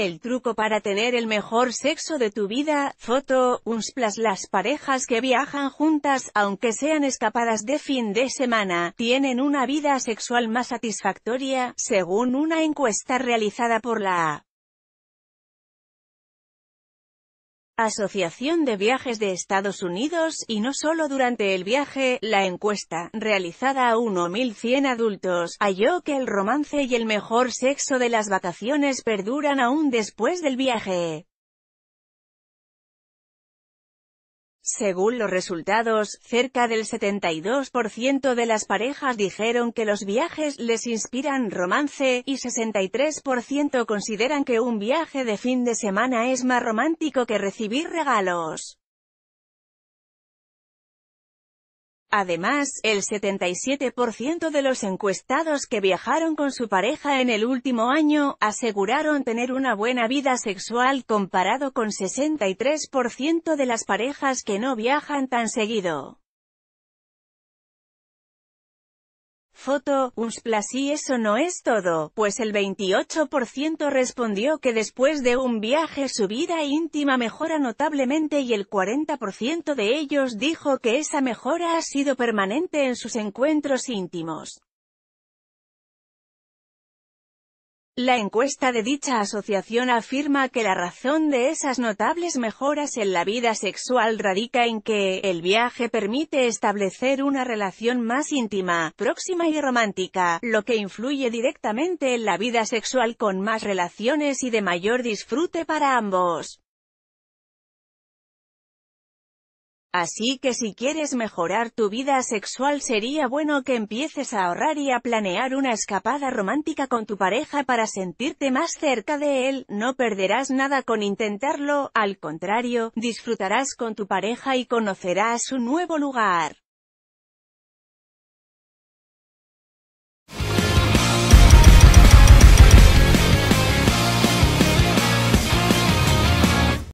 El truco para tener el mejor sexo de tu vida, foto, unsplash Las parejas que viajan juntas, aunque sean escapadas de fin de semana, tienen una vida sexual más satisfactoria, según una encuesta realizada por la Asociación de Viajes de Estados Unidos, y no solo durante el viaje, la encuesta, realizada a 1.100 adultos, halló que el romance y el mejor sexo de las vacaciones perduran aún después del viaje. Según los resultados, cerca del 72% de las parejas dijeron que los viajes les inspiran romance, y 63% consideran que un viaje de fin de semana es más romántico que recibir regalos. Además, el 77% de los encuestados que viajaron con su pareja en el último año, aseguraron tener una buena vida sexual comparado con 63% de las parejas que no viajan tan seguido. Foto, Unsplash y eso no es todo, pues el 28% respondió que después de un viaje su vida íntima mejora notablemente y el 40% de ellos dijo que esa mejora ha sido permanente en sus encuentros íntimos. La encuesta de dicha asociación afirma que la razón de esas notables mejoras en la vida sexual radica en que, el viaje permite establecer una relación más íntima, próxima y romántica, lo que influye directamente en la vida sexual con más relaciones y de mayor disfrute para ambos. Así que si quieres mejorar tu vida sexual sería bueno que empieces a ahorrar y a planear una escapada romántica con tu pareja para sentirte más cerca de él, no perderás nada con intentarlo, al contrario, disfrutarás con tu pareja y conocerás un nuevo lugar.